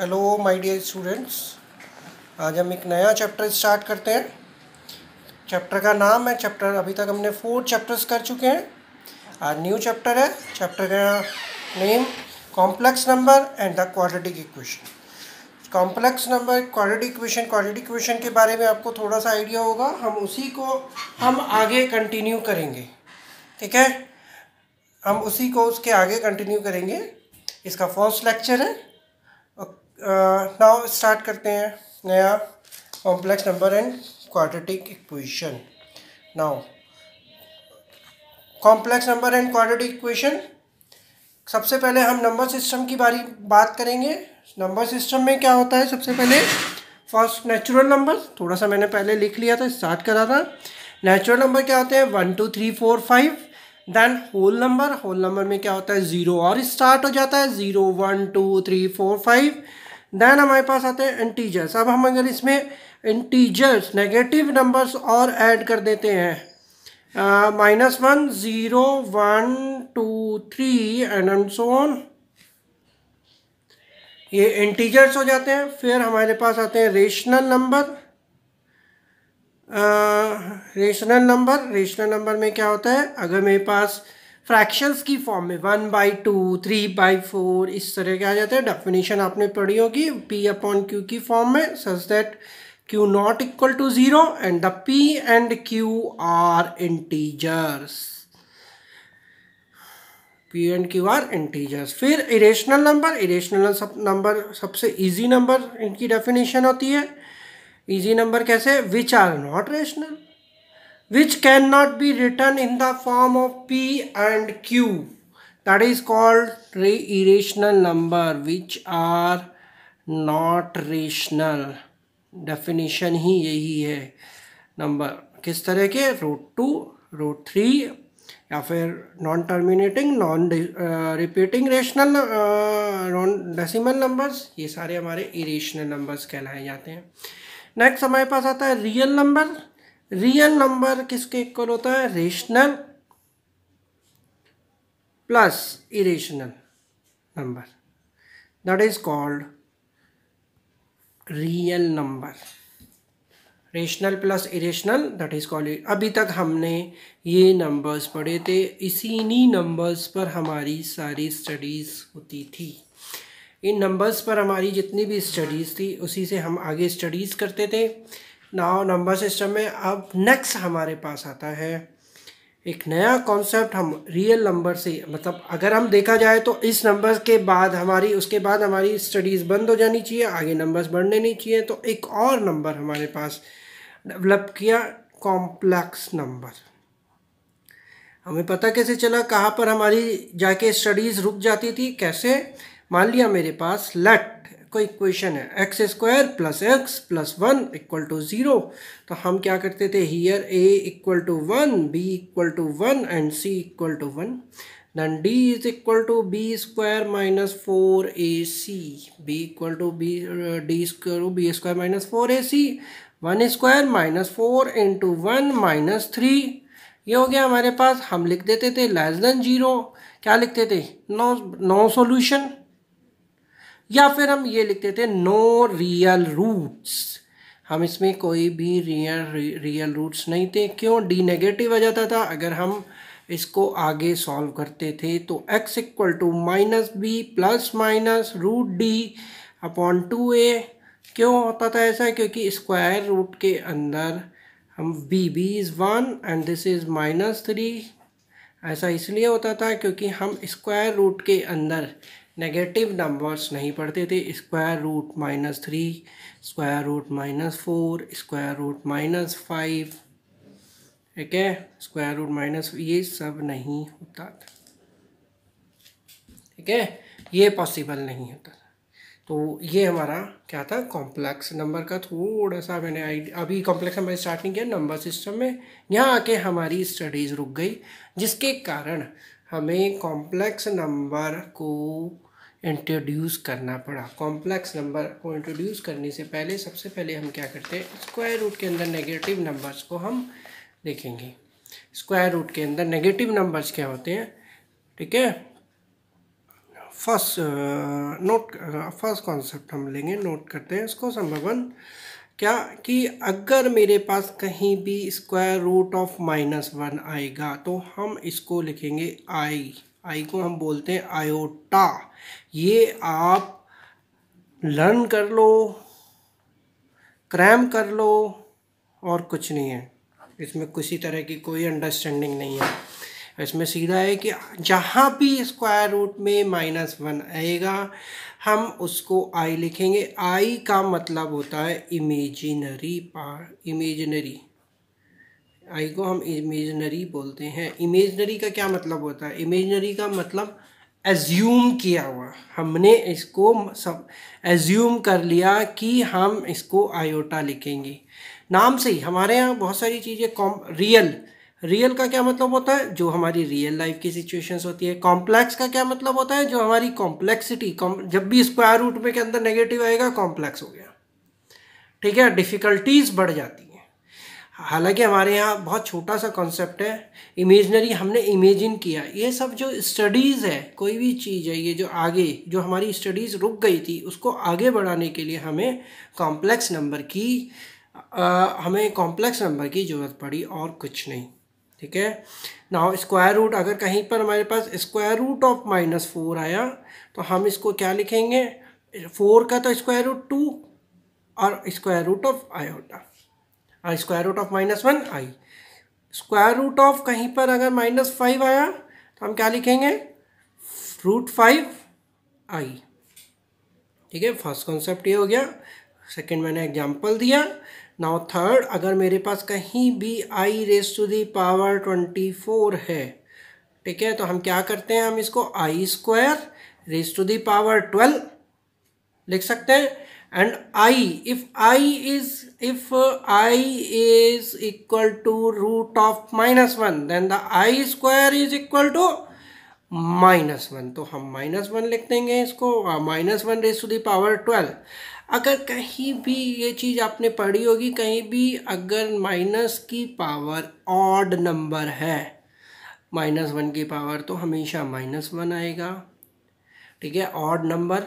Hello my dear students आज हम एक नया चैप्टर स्टार्ट करते हैं चैप्टर का नाम है चैप्टर अभी तक हमने फोर चैप्टर्स कर चुके हैं आज न्यू चैप्टर है चैप्टर का name complex number and the quadratic equation complex number quadratic equation quadratic equation के बारे में आपको थोड़ा सा आइडिया होगा हम उसी को हम आगे कंटिन्यू करेंगे ठीक है हम उसी को उसके आगे कंटिन्यू करेंगे इसका फर्स्ट लेक्चर है नाउ स्टार्ट करते हैं नया complex number and quadratic equation now complex number and quadratic equation सबसे पहले हम नंबर सिस्टम की बारी बात करेंगे नंबर सिस्टम में क्या होता है सबसे पहले फर्स्ट नेचुरल नंबर थोड़ा सा मैंने पहले लिख लिया था स्टार्ट करा था नेचुरल नंबर क्या होते हैं one two three four five then whole number whole number में क्या होता है ज़ीरो और स्टार्ट हो जाता है zero one two three four five then हमारे पास आते हैं इंटीजर्स अब हम अगर इसमें इंटीजर्स नेगेटिव नंबर्स और ऐड कर देते हैं minus one zero one two three and and so on ये इंटीजर्स हो जाते हैं फिर हमारे पास आते हैं rational number rational number rational number में क्या होता है अगर मेरे पास uh, फ्रैक्शंस की फॉर्म में one by two three by four इस तरह के आ जाते हैं डेफिनेशन आपने पढ़ी होगी पी अपॉन क्यू की फॉर्म में such that q not equal to zero and the p and q are integers p and q are integers फिर इरेशनल नंबर इरेशनल सब नंबर सबसे इजी नंबर इनकी डेफिनेशन होती है इजी नंबर कैसे which are not rational which cannot be written in the form of P and Q. That is called irrational number which are not rational. definition hi yahi hai number kis tarah ke root 2 root 3 या फिर non terminating non repeating rational non decimal numbers ये सारे हमारे irrational numbers कहलाए जाते हैं next हमारे पास आता है रियल नंबर रियल नंबर किसके इक्वल होता है rational plus irrational number that is called real number rational plus irrational that is called अभी तक हमने ये नंबर्स पढ़े थे इसी इन्हीं नंबर्स पर हमारी सारी स्टडीज़ होती थी इन नंबर्स पर हमारी जितनी भी स्टडीज़ थी उसी से हम आगे स्टडीज़ करते थे नाउ नंबर सिस्टम में अब नेक्स्ट हमारे पास आता है एक नया कॉन्सेप्ट हम रियल नंबर से मतलब अगर हम देखा जाए तो इस नंबर के बाद हमारी उसके बाद हमारी स्टडीज़ बंद हो जानी चाहिए आगे नंबर्स बढ़ने नहीं चाहिए तो एक और नंबर हमारे पास डेवलप किया कॉम्प्लेक्स नंबर हमें पता कैसे चला कहाँ पर हमारी जाके स्टडीज़ रुक जाती थी कैसे मान लिया मेरे पास लेट कोई इक्वेशन है x square plus x plus one equal to zero तो हम क्या करते थे here a equal to one b equal to one and c equal to one d is equal to b square minus four a c b equal to b d square b square minus four a c one square minus four into one minus three ये हो गया हमारे पास हम लिख देते थे less than zero क्या लिखते थे नो नो सॉल्यूशन या फिर हम ये लिखते थे नो रियल रूट्स हम इसमें कोई भी रियल रियल रूट्स नहीं थे क्यों डी नेगेटिव आ जाता था अगर हम इसको आगे सॉल्व करते थे तो x equal to minus b plus minus root d upon two a क्यों होता था ऐसा क्योंकि स्क्वायर रूट के अंदर हम b b is one and this is minus three ऐसा इसलिए होता था क्योंकि हम स्क्वायर रूट के अंदर नेगेटिव नंबर्स नहीं पढ़ते थे square root minus three square root minus four square root minus five ठीक है स्क्वायर रूट माइनस ये सब नहीं होता था ठीक है ये पॉसिबल नहीं होता था तो ये हमारा क्या था कॉम्प्लेक्स नंबर का थोड़ा सा मैंने आइडिया अभी कॉम्प्लेक्स नंबर स्टार्ट नहीं किया नंबर सिस्टम में यहाँ आके हमारी स्टडीज़ रुक गई जिसके कारण हमें कॉम्प्लेक्स नंबर को इंट्रोड्यूस करना पड़ा कॉम्प्लेक्स नंबर को इंट्रोड्यूस करने से पहले सबसे पहले हम क्या करते हैं स्क्वायर रूट के अंदर नेगेटिव नंबर्स को हम देखेंगे स्क्वायर रूट के अंदर नेगेटिव नंबर्स क्या होते हैं ठीक है फर्स्ट नोट फर्स्ट कॉन्सेप्ट हम लेंगे नोट करते हैं इसको संभवन क्या कि अगर मेरे पास कहीं भी square root of minus one आएगा तो हम इसको लिखेंगे आई आई को हम बोलते हैं आयोटा ये आप लर्न कर लो क्रैम कर लो और कुछ नहीं है इसमें किसी तरह की कोई अंडरस्टैंडिंग नहीं है इसमें सीधा है कि जहाँ भी स्क्वायर रूट में माइनस वन आएगा हम उसको आई लिखेंगे आई का मतलब होता है इमेजिनरी पार इमेजिनरी आई को हम इमेजनरी बोलते हैं इमेजनरी का क्या मतलब होता है इमेजनरी का मतलब एज्यूम किया हुआ हमने इसको सब एज्यूम कर लिया कि हम इसको आयोटा लिखेंगे नाम से ही हमारे यहाँ बहुत सारी चीज़ें कॉम रियल रियल का क्या मतलब होता है जो हमारी रियल लाइफ की सिचुएशंस होती है कॉम्प्लेक्स का क्या मतलब होता है जो हमारी कॉम्प्लेक्सिटी कॉम जब भी स्क्वायर रूट में के अंदर नेगेटिव आएगा कॉम्प्लेक्स हो गया ठीक है डिफ़िकल्टीज़ बढ़ जाती हालांकि हमारे यहाँ बहुत छोटा सा कॉन्सेप्ट है इमेजनरी हमने इमेजिन किया ये सब जो स्टडीज़ है कोई भी चीज़ है ये जो आगे जो हमारी स्टडीज़ रुक गई थी उसको आगे बढ़ाने के लिए हमें कॉम्प्लेक्स नंबर की आ, हमें कॉम्प्लेक्स नंबर की ज़रूरत पड़ी और कुछ नहीं ठीक है ना स्क्वायर रूट अगर कहीं पर हमारे पास square root of minus four आया तो हम इसको क्या लिखेंगे फोर का तो स्क्वायर रूट टू और square root of iota i square root of minus one i square root of कहीं पर अगर माइनस फाइव आया तो हम क्या लिखेंगे रूट फाइव आई ठीक है फर्स्ट कॉन्सेप्ट ये हो गया सेकंड मैंने एग्जांपल दिया नाउ थर्ड अगर मेरे पास कहीं भी i raise to the power twenty four है ठीक है तो हम क्या करते हैं हम इसको i square raise to the power twelve लिख सकते हैं and i if i is if uh, i is equal to root of minus one then the i square is equal to minus one तो हम minus one लिख देंगे इसको minus one raise to the power twelve अगर कहीं भी ये चीज़ आपने पढ़ी होगी कहीं भी अगर माइनस की पावर ऑड नंबर है माइनस वन की पावर तो हमेशा माइनस वन आएगा ठीक है ऑड नंबर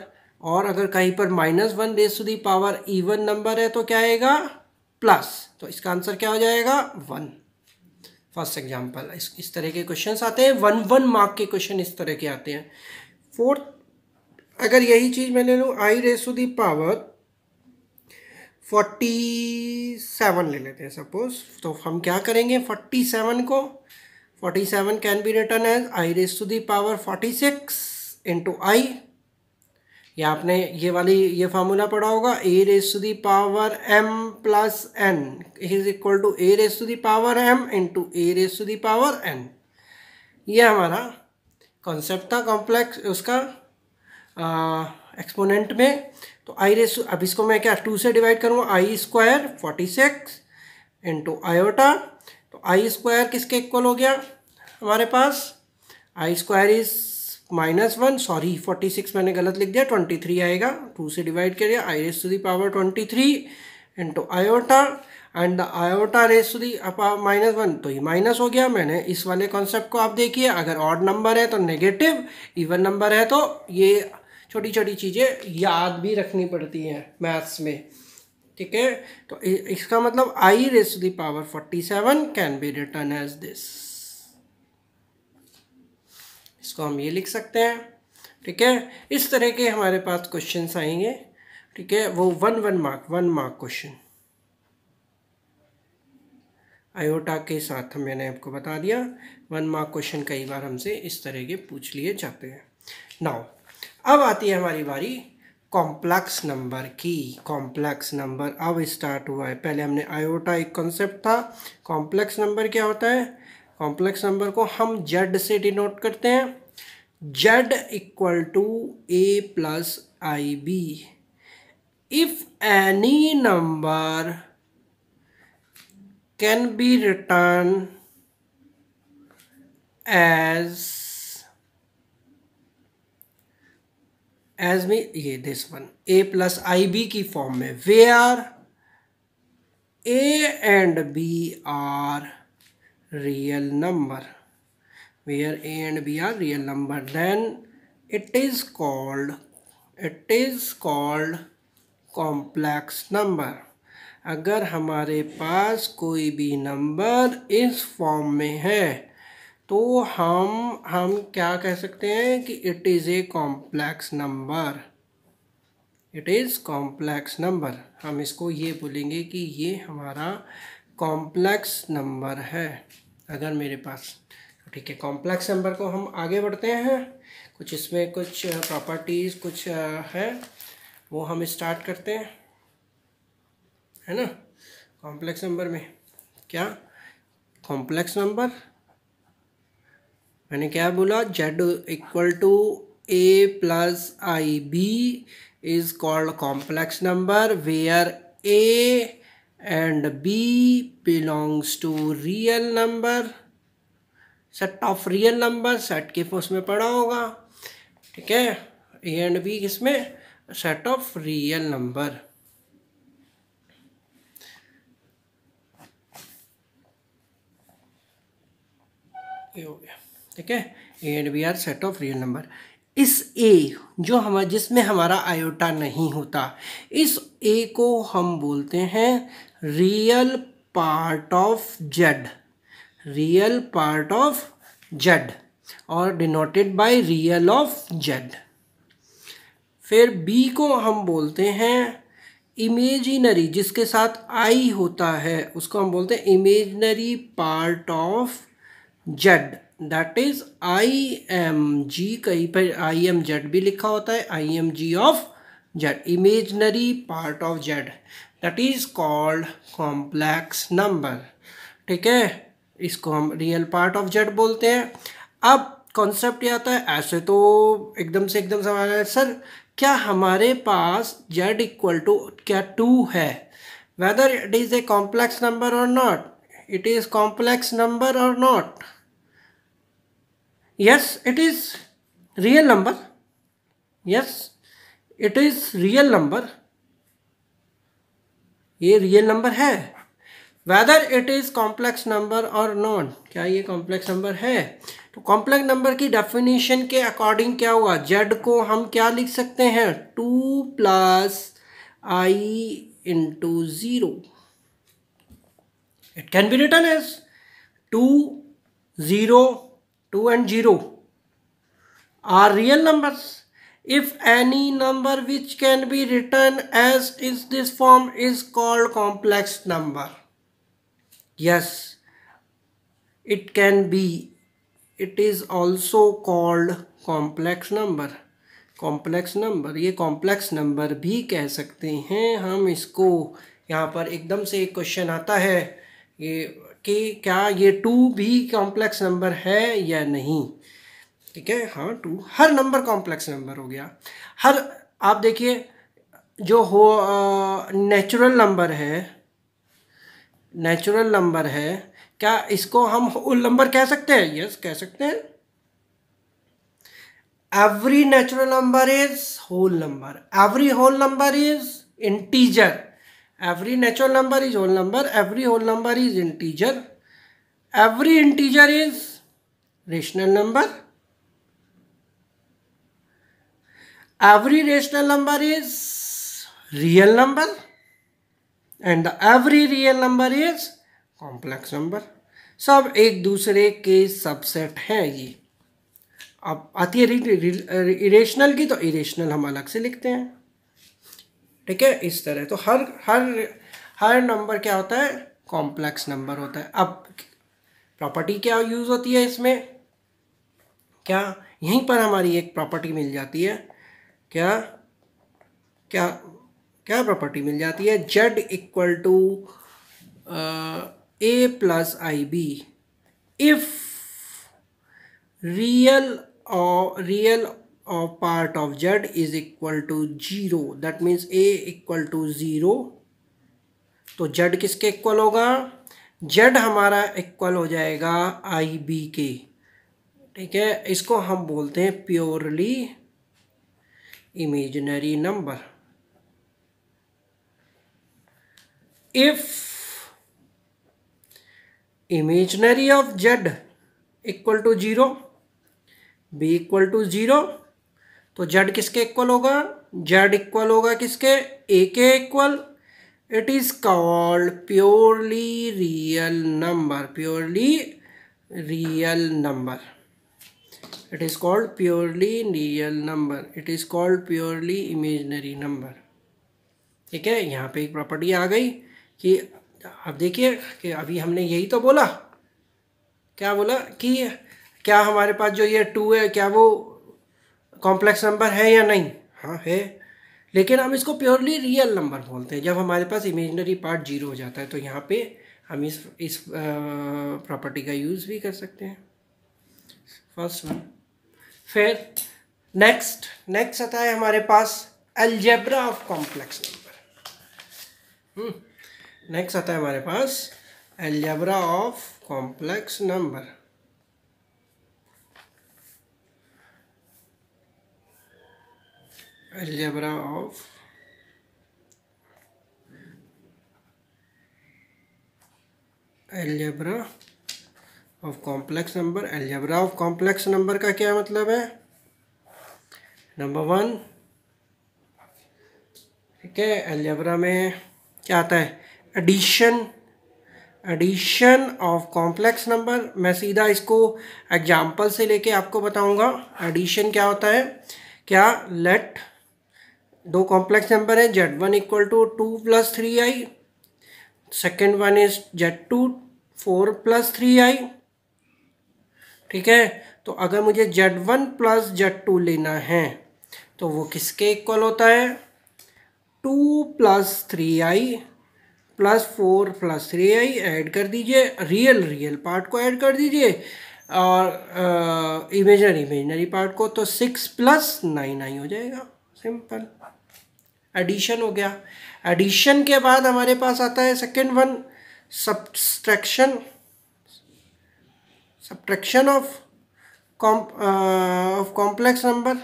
और अगर कहीं पर minus one raise to the power even number है तो क्या आएगा प्लस तो इसका आंसर क्या हो जाएगा वन फर्स्ट एग्जांपल इस इस तरह के क्वेश्चंस आते हैं वन वन मार्क के क्वेश्चन इस तरह के आते हैं फोर्थ अगर यही चीज़ मैं ले लूँ i raise to the power forty seven ले लेते हैं सपोज तो हम क्या करेंगे फोर्टी सेवन को forty seven can be written as i raise to the power forty six into i या आपने ये वाली ये फार्मूला पढ़ा होगा a raise to the power m plus n is equal to a raise to the power m into a raise to the power n ये हमारा concept था कॉम्प्लेक्स उसका एक्सपोनेंट में तो आई रेस अब इसको मैं क्या टू से डिवाइड करूँगा i square forty six into iota तो आई स्क्वायर किसके इक्वल हो गया हमारे पास i square is minus one sorry forty six मैंने गलत लिख दिया ट्वेंटी थ्री आएगा टू से डिवाइड कर दिया i raise to the power twenty three into iota and the iota raise to the minus one तो ये माइनस हो गया मैंने इस वाले कॉन्सेप्ट को आप देखिए अगर ऑड नंबर है तो नेगेटिव इवन नंबर है तो ये छोटी छोटी चीज़ें याद भी रखनी पड़ती हैं मैथ्स में ठीक है तो इसका मतलब i raise to the power forty seven can be written as this इसको हम ये लिख सकते हैं ठीक है इस तरह के हमारे पास क्वेश्चन आएंगे ठीक है वो one one mark one mark question iota के साथ मैंने आपको बता दिया वन मार्क क्वेश्चन कई बार हमसे इस तरह के पूछ लिए जाते हैं नाउ अब आती है हमारी बारी कॉम्प्लेक्स नंबर की कॉम्प्लेक्स नंबर अब स्टार्ट हुआ है पहले हमने आयोटा एक कॉन्सेप्ट था कॉम्प्लेक्स नंबर क्या होता है कॉम्प्लेक्स नंबर को हम जेड से डिनोट करते हैं z equal to A plus I b if any number can be written as as me ये this one a plus I B की फॉर्म में where are a and b are real number where a and b are real number then it is called it is called complex number अगर हमारे पास कोई भी number इस form में है तो हम हम क्या कह सकते हैं कि it is a complex number it is complex number हम इसको ये बोलेंगे कि ये हमारा कॉम्प्लेक्स नंबर है अगर मेरे पास ठीक है कॉम्प्लेक्स नंबर को हम आगे बढ़ते हैं कुछ इसमें कुछ प्रॉपर्टीज़ कुछ है वो हम स्टार्ट करते हैं है ना कॉम्प्लेक्स नंबर में क्या कॉम्प्लेक्स नंबर मैंने क्या बोला z equal to A plus I b is called complex number where a and b belongs to real number set of real number set के फोर्स में पड़ा होगा ठीक है ए एंड बी किसमें सेट ऑफ रियल नंबर ये हो गया ठीक है a and b are set of real number इस ए जो हम जिसमें हमारा आयोटा नहीं होता इस ए को हम बोलते हैं real part of z real part of z और denoted by real of z फिर बी को हम बोलते हैं इमेजिनरी जिसके साथ आई होता है उसको हम बोलते हैं imaginary part of z that is i m g कहीं पर आई एम जेड भी लिखा होता है i m g of z imaginary part of z that is called complex number ठीक है इसको हम रियल पार्ट ऑफ जेड बोलते हैं अब कॉन्सेप्ट ये आता है ऐसे तो एकदम से एकदम सवाल है सर क्या हमारे पास जेड इक्वल टू क्या टू है whether it is a complex number और not it is complex number और not yes it is real number yes it is real number ये रियल नंबर है whether it is complex number और non क्या ये complex number है तो complex number की डेफिनेशन के अकॉर्डिंग क्या हुआ जेड को हम क्या लिख सकते हैं two plus I into zero it can be written as two zero two and zero are real number if any number which can be written as is this form is called complex number Yes, it can be. It is also called complex number. Complex number ये complex number भी कह सकते हैं हम इसको यहाँ पर एकदम से एक क्वेश्चन आता है ये कि क्या ये टू भी कॉम्प्लेक्स नंबर है या नहीं ठीक है हाँ टू हर नंबर कॉम्प्लेक्स नंबर हो गया हर आप देखिए जो हो नेचुरल नंबर है नेचुरल नंबर है क्या इसको हम होल नंबर कह सकते हैं यस कह सकते हैं every natural number is whole number every whole number is integer every natural number is whole number every whole number is integer every integer is rational number every rational number is real number and the every real number is complex number सब एक दूसरे के subset हैं ये अब आती है irrational की तो इरेशनल हम अलग से लिखते हैं ठीक है इस तरह तो हर हर हर नंबर क्या होता है कॉम्प्लेक्स नंबर होता है अब प्रॉपर्टी क्या यूज़ होती है इसमें क्या यहीं पर हमारी एक प्रॉपर्टी मिल जाती है क्या क्या क्या प्रॉपर्टी मिल जाती है z equal to A plus I b if real real part of part is equal to zero that means a equal to zero तो जेड किसके इक्वल होगा जेड हमारा इक्वल हो जाएगा आई बी के ठीक है इसको हम बोलते हैं purely imaginary number if imaginary of z equal to zero b equal to zero तो जेड किसके इक्वल होगा जेड इक्वल होगा किसके ए के equal it is called purely real number purely real number it is called purely real number it is called purely imaginary number ठीक है यहाँ पे एक प्रॉपर्टी आ गई कि आप देखिए कि अभी हमने यही तो बोला क्या बोला कि क्या हमारे पास जो ये टू है क्या वो कॉम्प्लेक्स नंबर है या नहीं हाँ है लेकिन हम इसको प्योरली रियल नंबर बोलते हैं जब हमारे पास इमेजनरी पार्ट जीरो हो जाता है तो यहाँ पे हम इस इस प्रॉपर्टी का यूज़ भी कर सकते हैं फर्स्ट वन फिर नेक्स्ट नेक्स्ट आता है हमारे पास algebra of complex number next आता है हमारे पास algebra of complex number algebra of algebra of complex number algebra of complex number का क्या मतलब है नंबर वन ठीक है एलजबरा में क्या आता है addition addition of complex number मैं सीधा इसको एग्जाम्पल से लेके आपको बताऊंगा एडिशन क्या होता है क्या लेट दो कॉम्प्लेक्स नंबर है z one equal to two plus three I second one is z two four plus three आई ठीक है तो अगर मुझे z one plus z two लेना है तो वो किसके इक्वल होता है two plus three i plus four plus three i add कर दीजिए रियल रियल पार्ट को ऐड कर दीजिए और इमेजनरी इमेजनरी पार्ट को तो सिक्स प्लस नाइन आई हो जाएगा सिंपल एडिशन हो गया एडिशन के बाद हमारे पास आता है second one subtraction subtraction of of complex number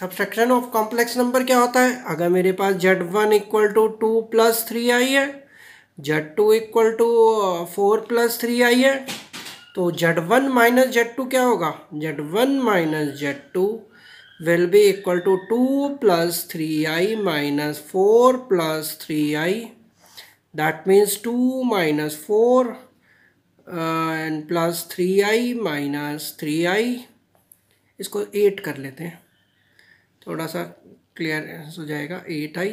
subtraction of complex number क्या होता है अगर मेरे पास Z one equal to two plus three I है Z two equal to four plus three I है तो Z one minus Z two क्या होगा Z one minus Z two will be equal to two plus three I minus four plus three I that means two minus four and plus three I minus three I इसको एट कर लेते हैं थोड़ा सा clear हो जाएगा eight I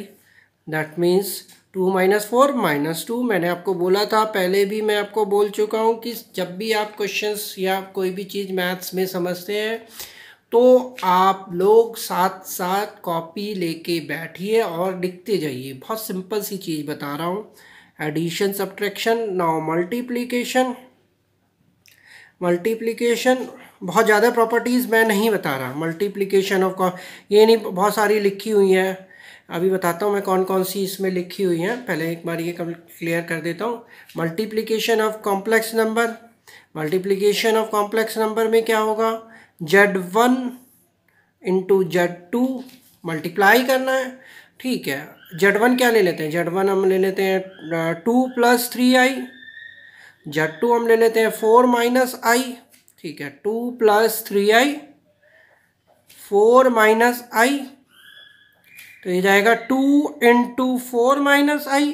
that means two minus four minus two मैंने आपको बोला था पहले भी मैं आपको बोल चुका हूँ कि जब भी आप क्वेश्चंस या कोई भी चीज़ मैथ्स में समझते हैं तो आप लोग साथ साथ कॉपी लेके बैठिए और लिखते जाइए बहुत सिंपल सी चीज़ बता रहा हूँ addition subtraction now multiplication multiplication बहुत ज़्यादा प्रॉपर्टीज़ मैं नहीं बता रहा मल्टीप्लिकेशन ऑफ ये नहीं बहुत सारी लिखी हुई हैं अभी बताता हूँ मैं कौन कौन सी इसमें लिखी हुई हैं पहले एक बार ये क्लियर कर देता हूँ multiplication of complex number multiplication of complex number में क्या होगा Z one into Z two multiply करना है ठीक है जेड वन क्या ले लेते हैं जेड वन हम ले लेते हैं two plus three I Z two हम ले लेते हैं फोर माइनस आई ठीक है two plus three I four minus I तो ये जाएगा two into four minus I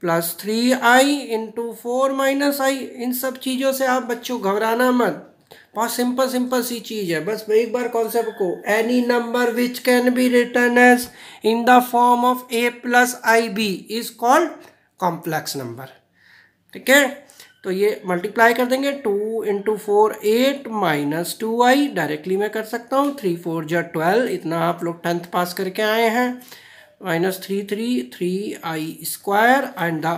plus three I into four minus I इन सब चीज़ों से आप बच्चों घबराना मत बहुत सिंपल सिंपल सी चीज़ है बस एक बार कॉन्सेप्ट को any number which can be written as in the form of A plus I B is called complex number ठीक है तो ये मल्टीप्लाई कर देंगे two into four eight minus two I directly मैं कर सकता हूँ थ्री फोर जो ट्वेल्व इतना आप लोग टेंथ पास करके आए हैं minus three three three I square and the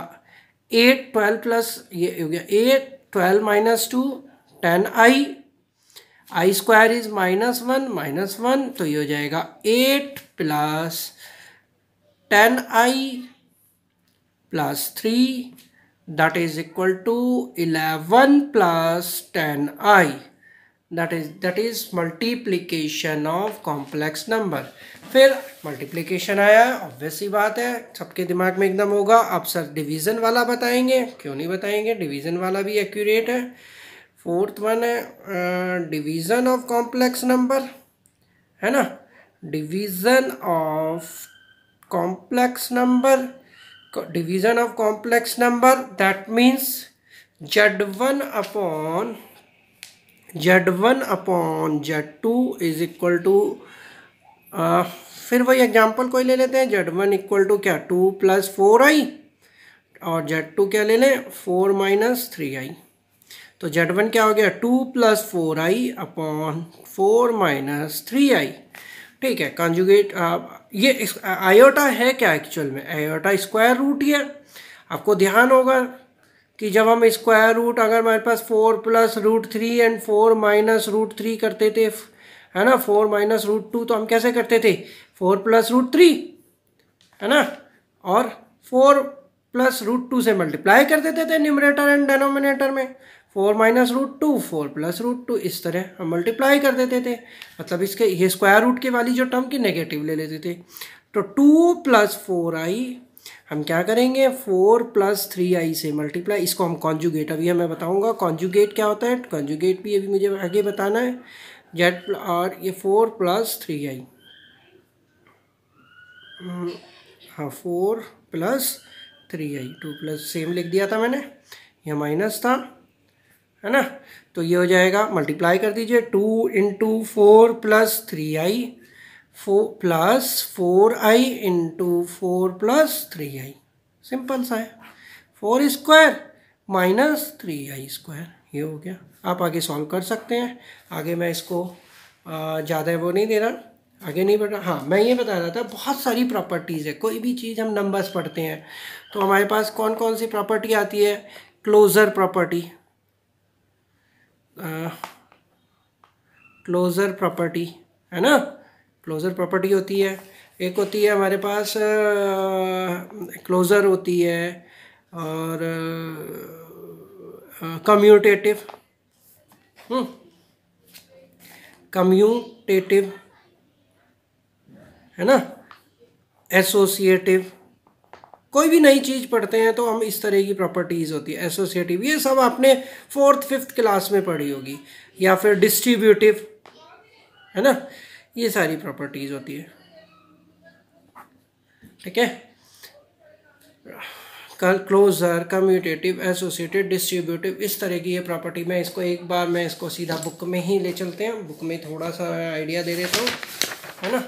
eight twelve plus ये हो गया eight twelve minus two ten I I square is minus one minus one तो ये हो जाएगा eight plus ten I plus three that is equal to 11 plus I that is that is multiplication of complex number फिर multiplication आया obvious ही बात है सबके दिमाग में एकदम होगा अब सर डिवीज़न वाला बताएंगे क्यों नहीं बताएंगे डिवीज़न वाला भी एक्यूरेट है फोर्थ वन है डिवीज़न ऑफ कॉम्प्लेक्स नंबर है ना division of complex number of complex number that means Z one upon Z one upon Z two is equal to फिर वही एग्जाम्पल कोई ले लेते हैं जेड वन इक्वल टू क्या टू प्लस फोर आई और जेड टू क्या ले लें फोर माइनस थ्री आई तो जेड वन क्या हो गया two plus four I upon four minus three आई ठीक है कॉन्जुगेट uh, ये आयोटा uh, है क्या एक्चुअल में आयोटा स्क्वायर रूट ही है आपको ध्यान होगा कि जब हम स्क्वायर रूट अगर हमारे पास four plus root three and four minus root three करते थे है ना फोर माइनस रूट टू तो हम कैसे करते थे फोर प्लस रूट थ्री है ना और फोर प्लस रूट टू से मल्टीप्लाई कर देते थे न्यूमरेटर एंड डेनोमिनेटर में four minus root two four plus root two इस तरह हम मल्टीप्लाई कर देते थे मतलब इसके ये स्क्वायर रूट के वाली जो टर्म की नेगेटिव ले लेते थे तो टू प्लस फोर आई हम क्या करेंगे फोर प्लस थ्री आई से मल्टीप्लाई इसको हम कॉन्जुगेट अभी मैं बताऊंगा कॉन्जुगेट क्या होता है कॉन्जुगेट भी अभी मुझे आगे बताना है जेड और ये फोर प्लस थ्री आई हाँ four plus three I two plus same लिख दिया था मैंने यह माइनस था है ना तो ये हो जाएगा मल्टीप्लाई कर दीजिए two into four plus three I four plus four I into four plus three I simple सा है फोर स्क्वायर माइनस थ्री आई स्क्वायर ये हो गया आप आगे सॉल्व कर सकते हैं आगे मैं इसको ज़्यादा वो नहीं दे रहा आगे नहीं बढ़ रहा हाँ मैं ये बता रहा था बहुत सारी प्रॉपर्टीज़ है कोई भी चीज़ हम नंबर्स पढ़ते हैं तो हमारे पास कौन कौन सी प्रॉपर्टी आती है क्लोज़र प्रॉपर्टी क्लोज़र प्रॉपर्टी है ना क्लोज़र प्रॉपर्टी होती है एक होती है हमारे पास क्लोज़र होती है और कम्यूटेटिव हम्म। कम्यूटेटिव है ना एसोसिएटिव कोई भी नई चीज़ पढ़ते हैं तो हम इस तरह की प्रॉपर्टीज़ होती है एसोसिएटिव ये सब आपने फोर्थ फिफ्थ क्लास में पढ़ी होगी या फिर डिस्ट्रीब्यूटिव है ना ये सारी प्रॉपर्टीज़ होती है ठीक है क्लोजर कम्यूटेटिव एसोसिएटेड डिस्ट्रीब्यूटिव इस तरह की ये प्रॉपर्टी मैं इसको एक बार मैं इसको सीधा बुक में ही ले चलते हैं बुक में थोड़ा सा आइडिया दे देता हूँ है ना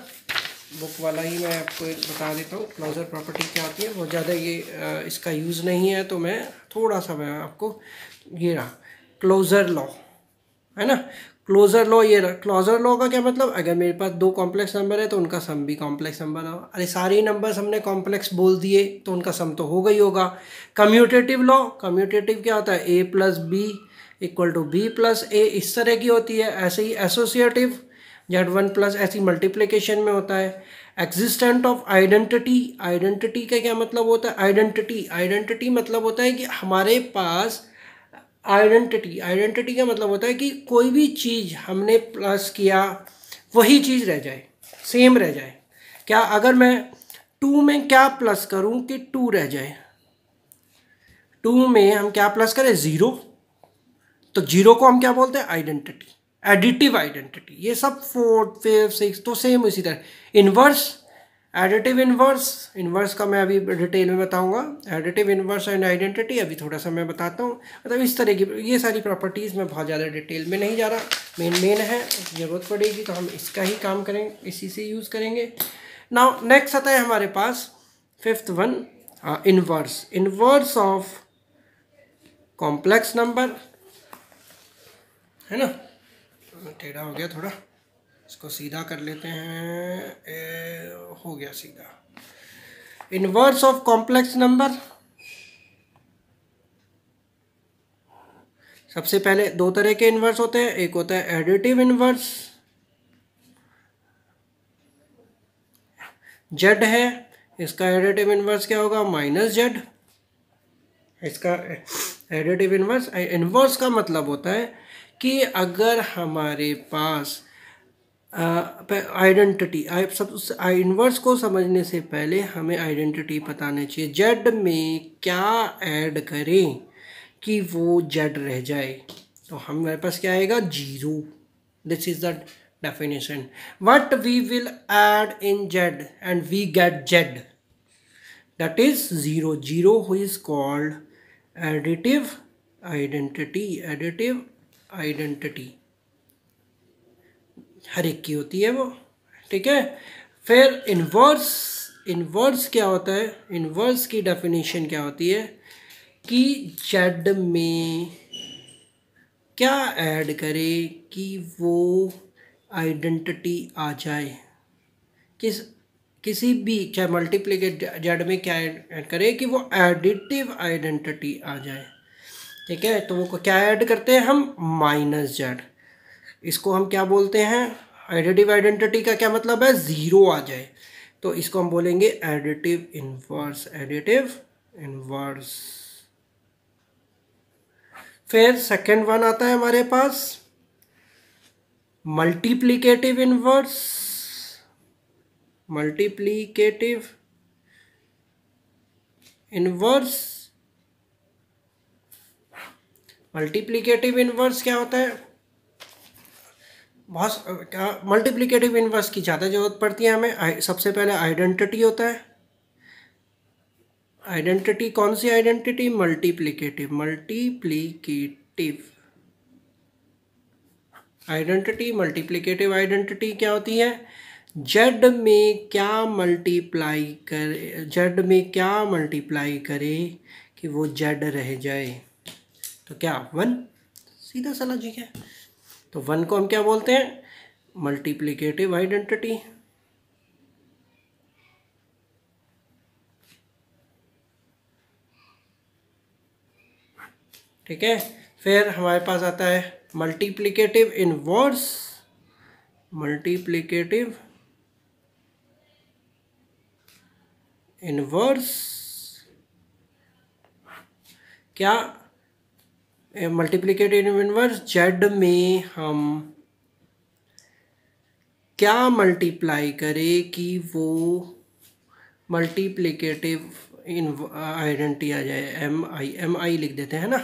बुक वाला ही मैं आपको बता देता हूँ क्लोज़र प्रॉपर्टी क्या होती है बहुत ज़्यादा ये इसका यूज़ नहीं है तो मैं थोड़ा सा मैं आपको ये रहा क्लोज़र लॉ है ना क्लोज़र लॉ ये रहा क्लोज़र लॉ का क्या मतलब अगर मेरे पास दो कॉम्प्लेक्स नंबर है तो उनका सम भी कॉम्प्लेक्स नंबर हो अरे सारे नंबर्स हमने कॉम्प्लेक्स बोल दिए तो उनका सम तो होगा ही होगा कम्यूटेटिव लॉ कम्यूटेटिव क्या होता है ए plus B equal to B plus A इस तरह की होती है ऐसे ही एसोसिएटिव जेड वन प्लस ऐसी मल्टीप्लिकेशन में होता है एग्जिस्टेंट ऑफ आइडेंटिटी आइडेंटिटी का क्या मतलब होता है आइडेंटिटी आइडेंटिटी मतलब होता है कि हमारे पास आइडेंटिटी आइडेंटिटी का मतलब होता है कि कोई भी चीज़ हमने प्लस किया वही चीज़ रह जाए सेम रह जाए क्या अगर मैं टू में क्या प्लस करूं कि टू रह जाए टू में हम क्या प्लस करें ज़ीरो तो जीरो को हम क्या बोलते हैं आइडेंटिटी एडिटिव आइडेंटिटी ये सब फोर्थ फिफ्थ सिक्स तो सेम इसी तरह इनवर्स एडिटिव इनवर्स इनवर्स का मैं अभी डिटेल में बताऊंगा एडिटिव इनवर्स एंड आइडेंटिटी अभी थोड़ा सा मैं बताता हूँ मतलब इस तरह की ये सारी प्रॉपर्टीज़ में बहुत ज़्यादा डिटेल में नहीं जा रहा मेन मेन है ज़रूरत पड़ेगी तो हम इसका ही काम करेंगे इसी से यूज़ करेंगे नाउ नेक्स्ट आता है हमारे पास fifth one inverse inverse of complex number है ना टेढ़ा हो गया थोड़ा इसको सीधा कर लेते हैं ए, हो गया सीधा इनवर्स ऑफ कॉम्प्लेक्स नंबर सबसे पहले दो तरह के इन्वर्स होते हैं एक होता है एडिटिव इन्वर्स जेड है इसका एडिटिव इन्वर्स क्या होगा माइनस जेड इसका एडिटिव इन्वर्स इनवर्स का मतलब होता है कि अगर हमारे पास आइडेंटिटी सब उस इनवर्स को समझने से पहले हमें आइडेंटिटी बतानी चाहिए जेड में क्या ऐड करें कि वो जेड रह जाए तो हमारे पास क्या आएगा zero this is the definition what we will add in Z and we get Z that is zero zero is called additive identity additive identity हर एक की होती है वो ठीक है फिर इनवर्स इनवर्स क्या होता है इनवर्स की डेफिनेशन क्या होती है कि जेड में क्या ऐड करे कि वो आइडेंटिटी आ जाए किस किसी भी चाहे मल्टीप्लीकेट जेड में क्या ऐड करे कि वो एडिटिव आइडेंटिटी आ जाए ठीक है तो वो क्या ऐड करते हैं हम माइनस जेड इसको हम क्या बोलते हैं एडिटिव आइडेंटिटी का क्या मतलब है ज़ीरो आ जाए तो इसको हम बोलेंगे एडिटिव इनवर्स एडिटिव इनवर्स फिर सेकंड वन आता है हमारे पास multiplicative inverse multiplicative inverse multiplicative inverse क्या होता है बहुत क्या मल्टीप्लीकेटिव इन्वर्स की ज़्यादा ज़रूरत पड़ती है हमें सबसे पहले आइडेंटिटी होता है आइडेंटिटी कौन सी identity multiplicative multiplicative identity multiplicative identity क्या होती है जेड में क्या मल्टीप्लाई करे जेड में क्या मल्टीप्लाई करे कि वो जेड रह जाए तो क्या वन सीधा सा लॉजिक है तो वन को हम क्या बोलते हैं मल्टीप्लीकेटिव आइडेंटिटी ठीक है फिर हमारे पास आता है मल्टीप्लीकेटिव इनवर्स मल्टीप्लीकेटिव इनवर्स क्या मल्टीप्लीकेटिव इन्वर्स जेड में हम क्या मल्टीप्लाई करें कि वो मल्टीप्लीकेटिव इन आइडेंटिटी आ जाए एम आई एम आई लिख देते हैं ना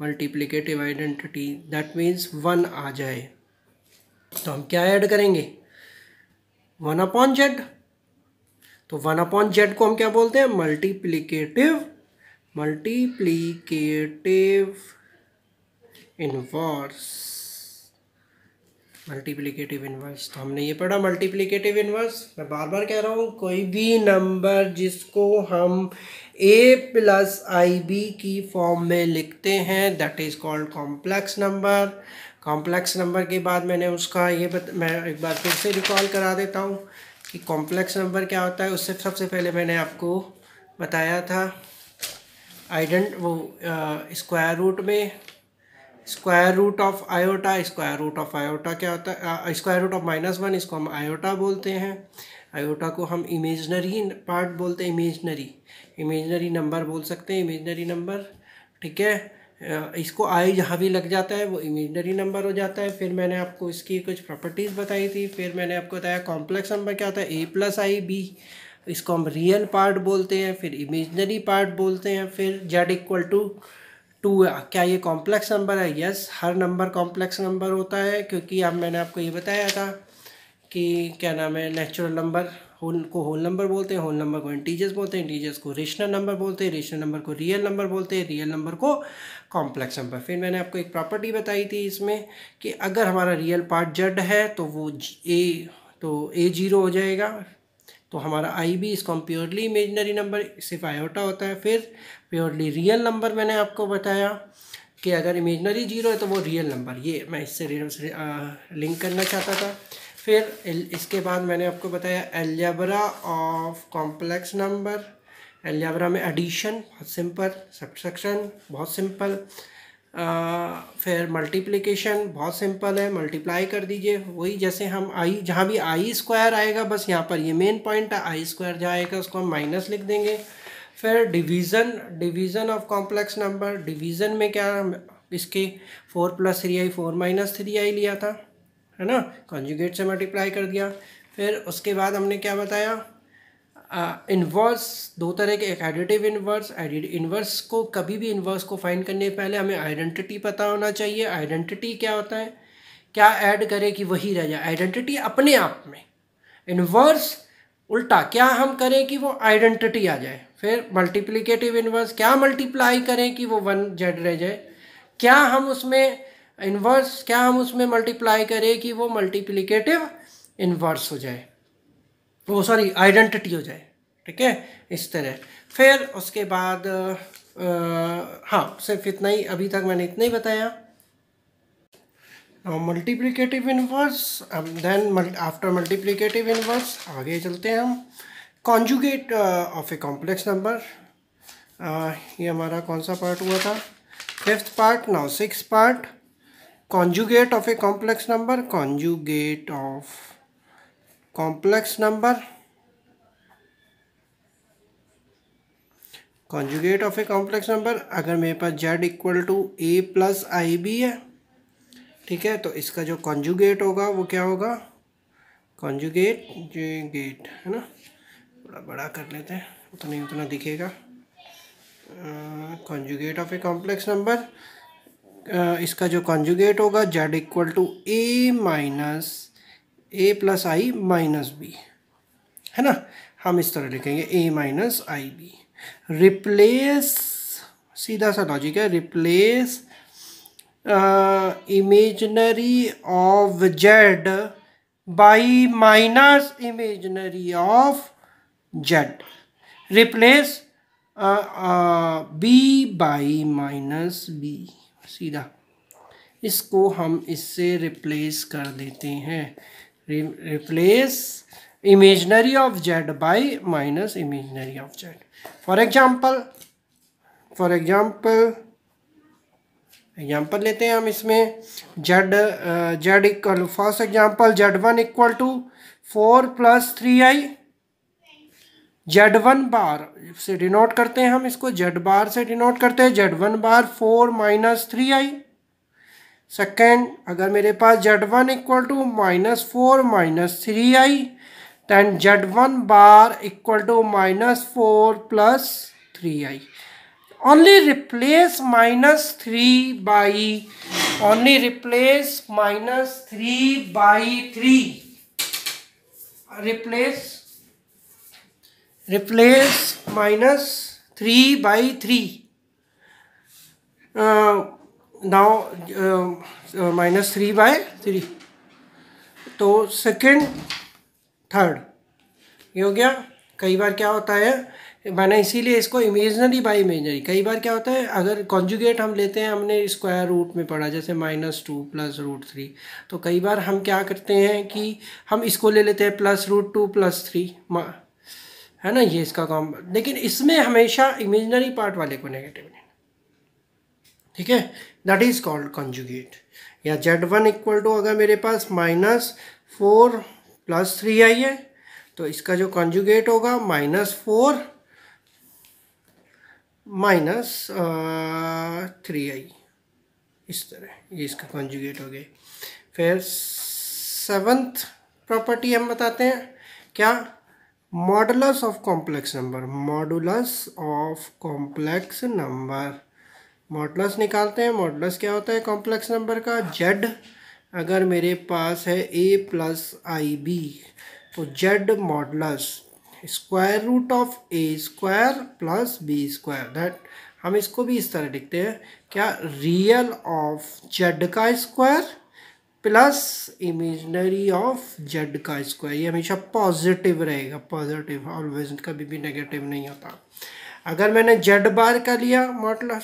multiplicative identity that means one आ जाए तो हम क्या ऐड करेंगे वन अपॉन जेड तो वन अपॉन जेड को हम क्या बोलते हैं multiplicative multiplicative inverse multiplicative inverse तो हमने ये पढ़ा मल्टीप्लिकेटिव इनवर्स मैं बार बार कह रहा हूँ कोई भी नंबर जिसको हम ए प्लस आई बी की फॉर्म में लिखते हैं that is called complex number complex number के बाद मैंने उसका ये बत मैं एक बार फिर से रिकॉल करा देता हूँ कि कॉम्प्लेक्स नंबर क्या होता है उससे सबसे पहले मैंने आपको बताया था आइडेंट वो स्क्वायर रूट में square root of iota square root of iota क्या होता है square root of minus one इसको हम आयोटा बोलते हैं आयोटा को हम इमेजनरी पार्ट बोलते हैं इमेजनरी इमेजनरी नंबर बोल सकते हैं इमेजनरी नंबर ठीक है इसको आई जहाँ भी लग जाता है वो इमेजनरी नंबर हो जाता है फिर मैंने आपको इसकी कुछ प्रॉपर्टीज़ बताई थी फिर मैंने आपको बताया कॉम्प्लेक्स नंबर क्या होता है ए प्लस आई बी इसको हम रियल पार्ट बोलते हैं फिर इमेजनरी पार्ट बोलते हैं फिर जेड इक्वल टू टू क्या ये कॉम्प्लेक्स नंबर है यस हर नंबर कॉम्प्लेक्स नंबर होता है क्योंकि अब मैंने आपको ये बताया था कि क्या नाम है नेचुरल नंबर होल को होल नंबर बोलते हैं होल नंबर को इंटीजर्स बोलते हैं इंटीजर्स को रेशनल नंबर बोलते हैं रेशनल नंबर को रियल नंबर बोलते हैं रियल नंबर को कॉम्प्लेक्स नंबर फिर मैंने आपको एक प्रॉपर्टी बताई थी इसमें कि अगर हमारा रियल पार्ट जेड है तो वो ए तो ए जीरो हो जाएगा तो हमारा आई भी इसको प्योरली इमेजनरी नंबर सिर्फ आयोटा होता है फिर प्योरली रियल नंबर मैंने आपको बताया कि अगर इमेजनरी जीरो है तो वो रियल नंबर ये मैं इससे लिंक करना चाहता था फिर इसके बाद मैंने आपको बताया algebra of complex number algebra में एडिशन बहुत सिंपल सब्सट्रक्शन बहुत सिंपल आ, फिर मल्टीप्लिकेशन बहुत सिंपल है मल्टीप्लाई कर दीजिए वही जैसे हम आई जहाँ भी आई स्क्वायर आएगा बस यहाँ पर ये मेन पॉइंट है आई स्क्वायर आएगा उसको हम माइनस लिख देंगे फिर division division of complex number division में क्या इसके four plus three I four minus three I लिया था है ना कॉन्जुगेट से मल्टीप्लाई कर दिया फिर उसके बाद हमने क्या बताया इन्वर्स दो तरह के एक एडिटिव इन्वर्स एडिट इन्वर्स को कभी भी इन्वर्स को फाइंड करने पहले हमें आइडेंटिटी पता होना चाहिए आइडेंटिटी क्या होता है क्या ऐड करे कि वही रह जाए आइडेंटिटी अपने आप में इन्वर्स उल्टा क्या हम करें कि वो आइडेंटिटी आ जाए फिर मल्टीप्लीकेटिव इन्वर्स क्या मल्टीप्लाई करें कि वो वन जेड रह जाए क्या हम उसमें इन्वर्स क्या हम उसमें मल्टीप्लाई करें कि वो मल्टीप्लिकेटिव इन्वर्स हो जाए वो सॉरी आइडेंटिटी हो जाए ठीक है इस तरह फिर उसके बाद आ, हाँ सिर्फ इतना ही अभी तक मैंने इतना ही बताया now multiplicative inverse um, then after multiplicative inverse आगे चलते हैं हम conjugate uh, of a complex number uh, ये हमारा कौन सा पार्ट हुआ था fifth part now six part conjugate of a complex number conjugate of complex number conjugate of a complex number अगर मेरे पास z equal to A plus I B है ठीक है तो इसका जो कॉन्जुगेट होगा वो क्या होगा कॉन्जुगेट गेट है ना थोड़ा बड़ा कर लेते हैं उतना ही उतना दिखेगा conjugate of a complex number इसका जो कॉन्जुगेट होगा Z equal to A minus A plus I minus B है ना हम इस तरह लिखेंगे A minus I B replace सीधा सा लॉजिक है replace imaginary of Z by minus imaginary of Z replace B by minus B सीधा इसको हम इससे रिप्लेस कर देते हैं replace imaginary of Z by minus imaginary of Z for example for example example लेते हैं हम इसमें Z Z equal first example Z one equal to four plus three I Z one bar से denote करते हैं हम इसको Z बार से डिनोट करते हैं Z one bar four minus three आई सेकेंड अगर मेरे पास Z one equal to minus four minus three I then Z one bar equal to minus four plus three I only replace minus 3 by only replace minus 3 by 3 replace replace minus 3 by 3 uh, now uh, uh, minus 3 by 3 तो second third ये हो गया कई बार क्या होता है मैंने इसीलिए इसको इमेजनरी बाई इमेजनरी कई बार क्या होता है अगर कॉन्जुगेट हम लेते हैं हमने स्क्वायर रूट में पढ़ा जैसे minus two plus root three तो कई बार हम क्या करते हैं कि हम इसको ले लेते हैं plus root two plus three है ना ये इसका कॉम लेकिन इसमें हमेशा इमेजनरी पार्ट वाले को नेगेटिव लेना ठीक है दैट इज़ कॉल्ड कॉन्जुगेट या जेड वन इक्वल टू अगर मेरे पास minus four plus three I है तो इसका जो कॉन्जुगेट होगा minus four minus three I इस तरह ये इसका कॉन्जुगेट हो गया फिर सेवन्थ प्रॉपर्टी हम बताते हैं क्या modulus of complex number modulus of complex number modulus निकालते हैं मॉडुलस क्या होता है कॉम्प्लेक्स नंबर का जेड अगर मेरे पास है ए प्लस आई बी तो Z modulus square root of A square plus B square that हम इसको भी इस तरह लिखते हैं क्या रियल ऑफ जेड का square plus imaginary of Z का स्क्वायर ये हमेशा पॉजिटिव रहेगा पॉजिटिव ऑलवेज कभी भी नेगेटिव नहीं होता अगर मैंने जेड बार का लिया मॉडल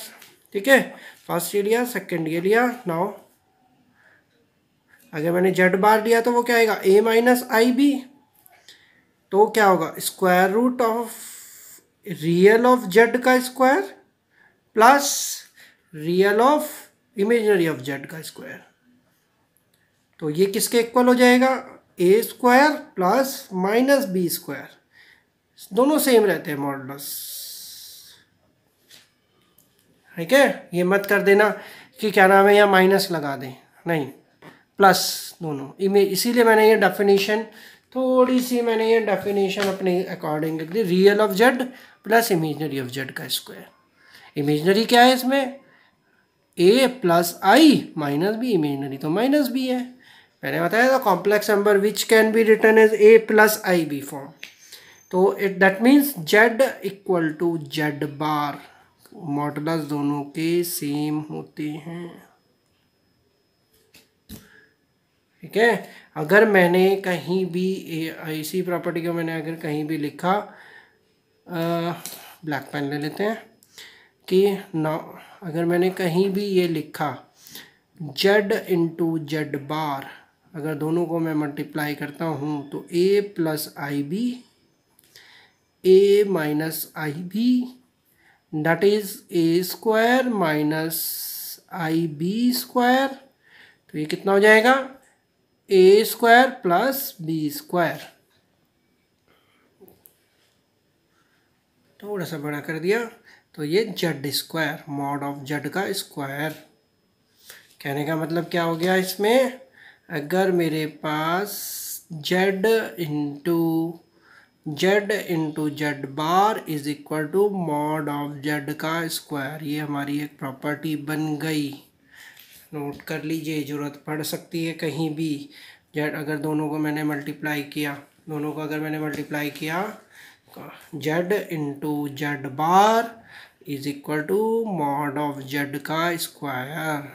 ठीक है फर्स्ट ये लिया सेकेंड ये लिया नाउ अगर मैंने जेड बार लिया तो वो क्या आएगा ए माइनस आई बी तो क्या होगा square root of real of Z का square plus real of imaginary of Z का स्क्वायर तो ये किसके इक्वल हो जाएगा ए square plus minus B square दोनों सेम रहते हैं मॉडल्स ठीक है ये मत कर देना कि क्या नाम है यहाँ माइनस लगा दें नहीं प्लस दोनों इसीलिए मैंने ये डेफिनेशन थोड़ी सी मैंने ये डेफिनेशन अपने अकॉर्डिंग लिख दी real of Z plus imaginary of Z का स्क्वायर इमेजनरी क्या है इसमें A plus I minus B imaginary तो माइनस बी है मैंने बताया था complex number which can be written as A plus I B form तो it that means Z equal to Z bar modulus दोनों के सेम होते हैं ठीक है अगर मैंने कहीं भी इसी प्रॉपर्टी को मैंने अगर कहीं भी लिखा ब्लैक पेन ले लेते हैं कि ना अगर मैंने कहीं भी ये लिखा जेड इंटू जेड बार अगर दोनों को मैं मल्टीप्लाई करता हूँ तो a plus I b a minus I b that is a square minus I b square तो ये कितना हो जाएगा ए स्क्वायर प्लस बी स्क्वायर थोड़ा सा बड़ा कर दिया तो ये z square mod of Z का स्क्वायर कहने का मतलब क्या हो गया इसमें अगर मेरे पास z into z into z bar is equal to mod of Z का स्क्वायर ये हमारी एक प्रॉपर्टी बन गई नोट कर लीजिए ज़रूरत पड़ सकती है कहीं भी जेड अगर दोनों को मैंने मल्टीप्लाई किया दोनों को अगर मैंने मल्टीप्लाई किया z into z bar is equal to mod of Z का स्क्वायर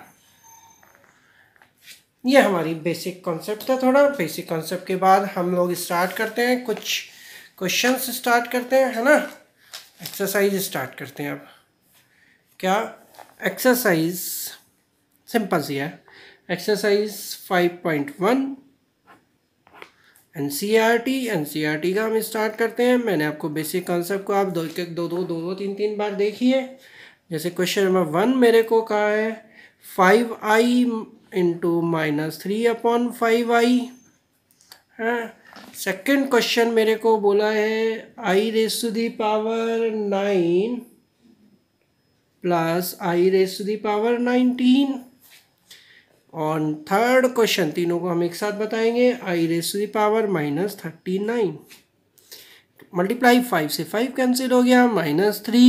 ये हमारी बेसिक कॉन्सेप्ट था थोड़ा बेसिक कॉन्सेप्ट के बाद हम लोग स्टार्ट करते हैं कुछ क्वेश्चंस स्टार्ट करते हैं है ना एक्सरसाइज स्टार्ट करते हैं अब क्या exercise exercise five point one N C R R T C R E R T start करते हैं मैंने आपको बेसिक कॉन्सेप्ट को आप दो एक दो दो दो दो तीन तीन बार देखिए जैसे क्वेश्चन नंबर वन मेरे को कहा है five i into minus three upon five i हाँ सेकेंड क्वेश्चन मेरे को बोला है i raise to the power nine plus i raise to the power nineteen on third question तीनों को हम एक साथ बताएंगे i raise to the power minus thirty nine multiply five से फाइव कैंसिल हो गया minus three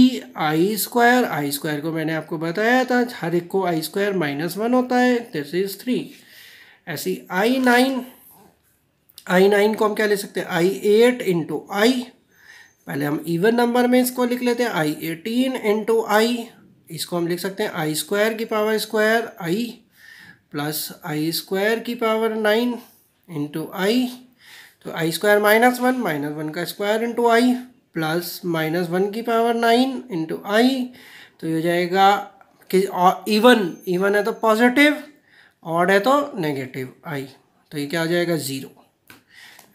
I square i square को मैंने आपको बताया था हर एक को आई स्क्वायर माइनस वन होता है दिस इज थ्री ऐसी आई नाइन आई नाइन को हम क्या ले सकते हैं आई एट इंटू आई पहले हम इवन नंबर में इसको लिख लेते हैं आई एटीन इंटू आई इसको हम लिख सकते हैं आई स्क्वायर की power square i plus i square की पावर नाइन इंटू आई तो i square minus one minus one का square into i plus minus one की पावर नाइन इंटू आई तो ये हो जाएगा कि इवन इवन है तो पॉजिटिव ऑड है तो नेगेटिव आई तो ये क्या हो जाएगा ज़ीरो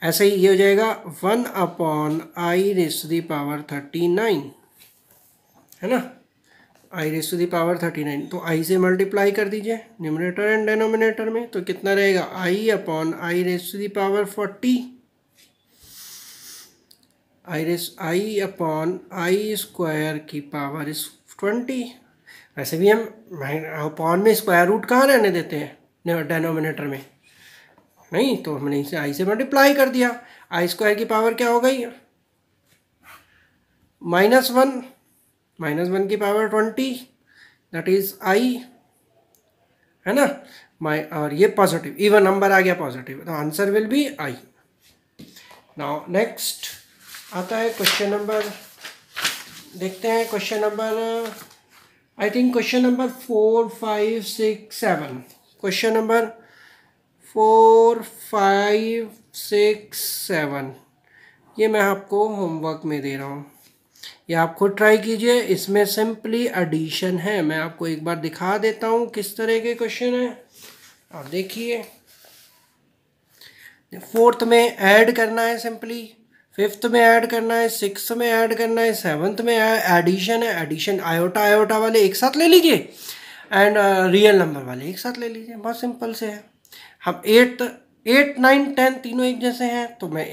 ऐसे ही ये हो जाएगा one upon i raise the power thirty nine है ना i raise to power thirty nine तो आई से मल्टीप्लाई कर दीजिए न्यूमिनेटर एंड डेनोमिनेटर में तो कितना रहेगा i upon i raise to power forty i raise i upon i square की पावर इस ट्वेंटी वैसे भी हम अपॉन में स्क्वायर रूट कहाँ रहने देते हैं डेनोमिनेटर में नहीं तो हमने इसे आई से मल्टीप्लाई कर दिया आई स्क्वायर की पावर क्या हो गई माइनस वन माइनस वन की power twenty that is i है ना माई और ये पॉजिटिव इवन नंबर आ गया पॉजिटिव तो answer will be i now next आता है क्वेश्चन नंबर देखते हैं question number I think question number four five six seven question number four five six seven ये मैं आपको होमवर्क में दे रहा हूँ ये आप खुद ट्राई कीजिए इसमें सिंपली एडिशन है मैं आपको एक बार दिखा देता हूँ किस तरह के क्वेश्चन है आप देखिए फोर्थ में ऐड करना है सिंपली फिफ्थ में ऐड करना है सिक्स में ऐड करना है सेवन्थ में एडिशन है एडिशन आयोटा आयोटा वाले एक साथ ले लीजिए एंड रियल नंबर वाले एक साथ ले लीजिए बहुत सिंपल से है हम एट्थ एट नाइन टेंथ तीनों एक जैसे हैं तो मैं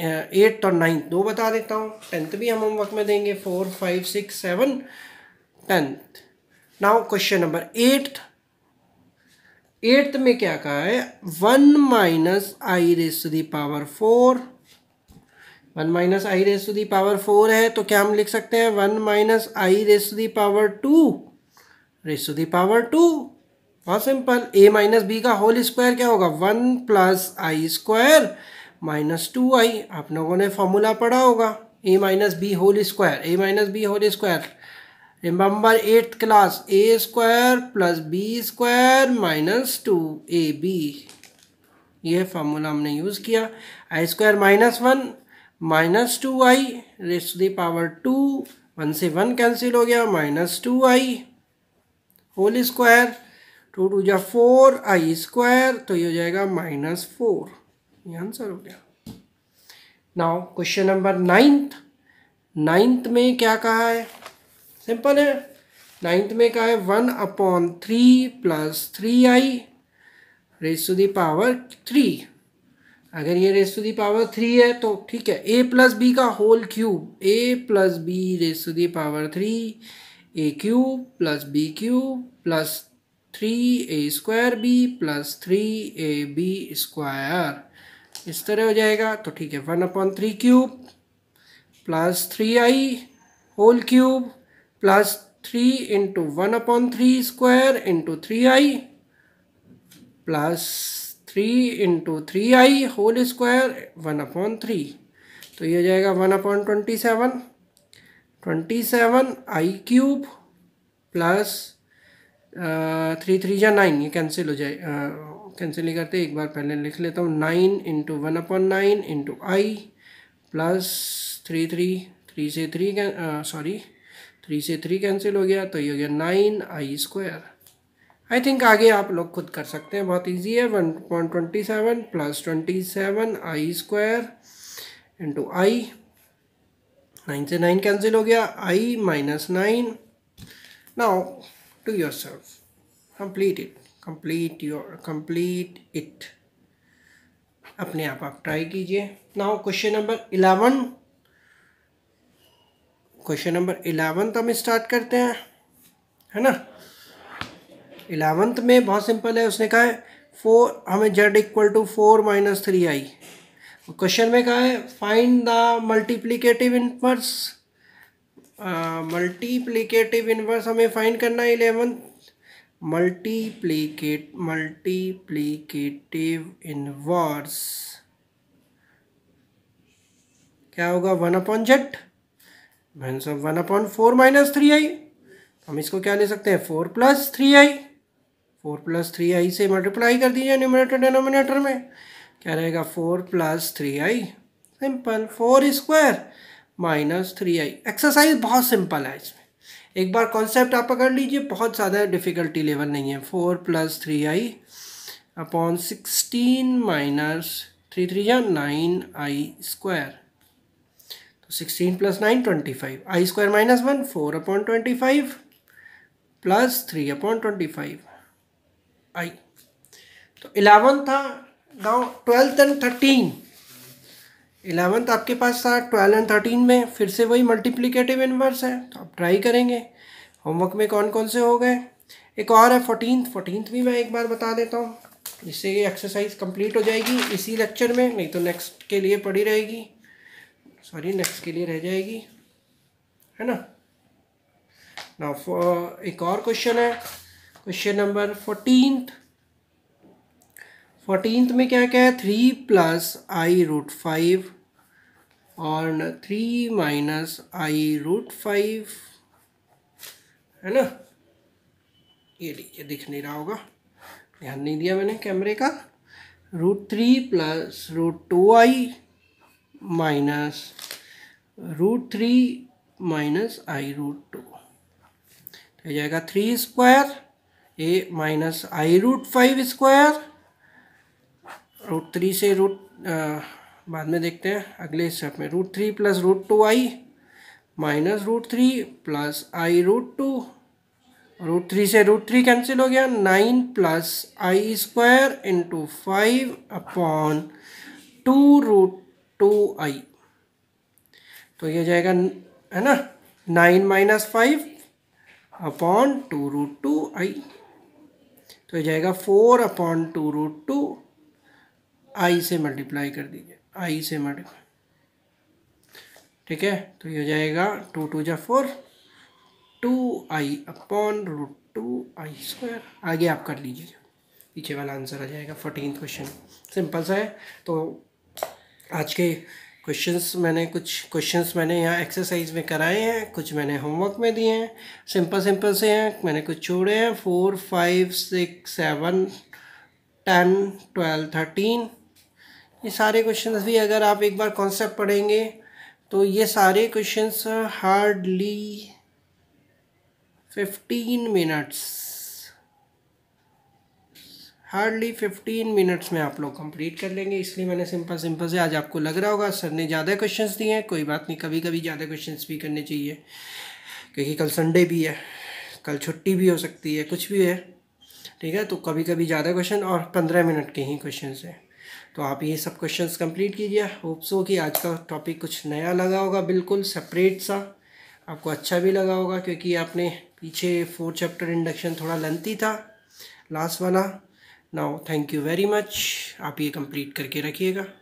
एट्थ और नाइन्थ दो बता देता हूँ टेंथ भी हम होमवर्क में देंगे four five six seven tenth now question number eighth eighth में क्या कहा है one minus i raise to the power four one minus i raise to the power four है तो क्या हम लिख सकते हैं one minus i raise to the power two raise to the power two बहुत सिंपल ए माइनस बी का whole square क्या होगा one plus i square minus two आई आप लोगों ने फॉर्मूला पढ़ा होगा a minus b whole square a minus b whole square remember eighth class a square plus B square minus two a b यह formula हमने use किया i square minus one minus two i raise to the power two one से one cancel हो गया minus two i whole square two two जा four i square तो ये हो जाएगा माइनस फोर ये आंसर हो गया now question number ninth ninth में क्या कहा है सिंपल है नाइन्थ में कहा है one upon three plus three i raise to the power three अगर ये रेस टू दावर थ्री है तो ठीक है ए प्लस बी का whole cube a plus b raise to the power three a cube plus b cube plus three a square b plus three a b square इस तरह हो जाएगा तो ठीक है one upon three cube plus three i whole cube plus three into one upon three square into three i plus three into three i whole square one upon three तो ये हो जाएगा one upon twenty seven twenty seven i cube plus three three या nine ये cancel हो जाए cancel नहीं करते एक बार पहले लिख लेता हूँ nine into one upon nine into i plus three three three से थ्री सॉरी थ्री से थ्री कैंसिल हो गया तो ये हो गया nine i square I think आगे आप लोग खुद कर सकते हैं बहुत इजी है one point twenty seven plus twenty seven i square into i nine से नाइन कैंसिल हो गया i minus nine now to yourself complete it complete your complete it अपने आप आप ट्राई कीजिए now question number eleven question number eleventh हम start करते हैं है ना इलेवंथ में बहुत सिंपल है उसने कहा है फोर हमें z equal to four minus three i question में कहा है find the multiplicative inverse multiplicative inverse हमें फाइंड करना है इलेवंथ मल्टीप्लीकेट मल्टीप्लीकेटिव इनवर्स क्या होगा one upon z means of one upon four minus three i हम इसको क्या ले सकते हैं four plus three I four plus three i से मल्टीप्लाई कर दीजिए न्यूमिनेटर डिनोमिनेटर में क्या रहेगा four plus three I simple four square minus three i exercise बहुत सिंपल है इसमें एक बार कॉन्सेप्ट आप पकड़ लीजिए बहुत ज़्यादा डिफ़िकल्टी लेवल नहीं है four plus three i upon sixteen minus three three या नाइन आई स्क्वायर तो sixteen plus nine twenty five i square minus one four upon twenty five plus three upon twenty five i तो eleven था now twelfth and thirteen eleventh आपके पास था twelve and thirteen में फिर से वही मल्टीप्लीकेटिव इनवर्स है तो आप ट्राई करेंगे होमवर्क में कौन कौन से हो गए एक और है फोर्टीन फोर्टीन भी मैं एक बार बता देता हूँ जिससे ये एक्सरसाइज कंप्लीट हो जाएगी इसी लेक्चर में नहीं तो नेक्स्ट के लिए पड़ी रहेगी सॉरी नेक्स्ट के लिए रह जाएगी है ना ना एक और क्वेश्चन है क्वेश्चन नंबर फोर्टीनथ फोर्टीन में क्या क्या है three plus i root five और three minus i root five है ना ये लीजिए दिख नहीं रहा होगा ध्यान नहीं दिया मैंने कैमरे का root three plus root two i minus root three minus i root two हो तो जाएगा three square a minus i root five square root three से रूट बाद में देखते हैं अगले स्टेप में root three plus root two i minus root three plus i root two root three से रूट थ्री कैंसिल हो गया nine plus i square into five upon two root two i तो ये जाएगा है ना nine minus five upon two root two i तो ये जाएगा four upon two root two i से मल्टीप्लाई कर दीजिए आई से मल्टीप्लाई ठीक है तो ये हो जाएगा टू टू जा four two i upon root two i square आगे आप कर लीजिए पीछे वाला आंसर आ जाएगा फोर्टीन क्वेश्चन सिंपल सा है तो आज के क्वेश्चंस मैंने कुछ क्वेश्चंस मैंने यहाँ एक्सरसाइज में कराए हैं कुछ मैंने होमवर्क में दिए हैं सिंपल सिंपल से हैं मैंने कुछ छोड़े हैं four five six seven ten twelve thirteen ये सारे क्वेश्चंस भी अगर आप एक बार कॉन्सेप्ट पढ़ेंगे तो ये सारे questions hardly fifteen minutes hardly fifteen minutes में आप लोग कंप्लीट कर लेंगे इसलिए मैंने सिंपल सिंपल से आज आपको लग रहा होगा सर ने ज़्यादा क्वेश्चंस दिए हैं कोई बात नहीं कभी कभी ज़्यादा क्वेश्चंस भी करने चाहिए क्योंकि कल संडे भी है कल छुट्टी भी हो सकती है कुछ भी है ठीक है तो कभी कभी ज़्यादा क्वेश्चन और पंद्रह मिनट के ही क्वेश्चन हैं तो आप ये सब क्वेश्चंस कंप्लीट कीजिए होप्सो कि आज का टॉपिक कुछ नया लगा होगा बिल्कुल सेपरेट सा आपको अच्छा भी लगा होगा क्योंकि आपने पीछे फोर्थ चैप्टर इंडक्शन थोड़ा लेंथी था लास्ट वाला now thank you very much आप ये कंप्लीट करके रखिएगा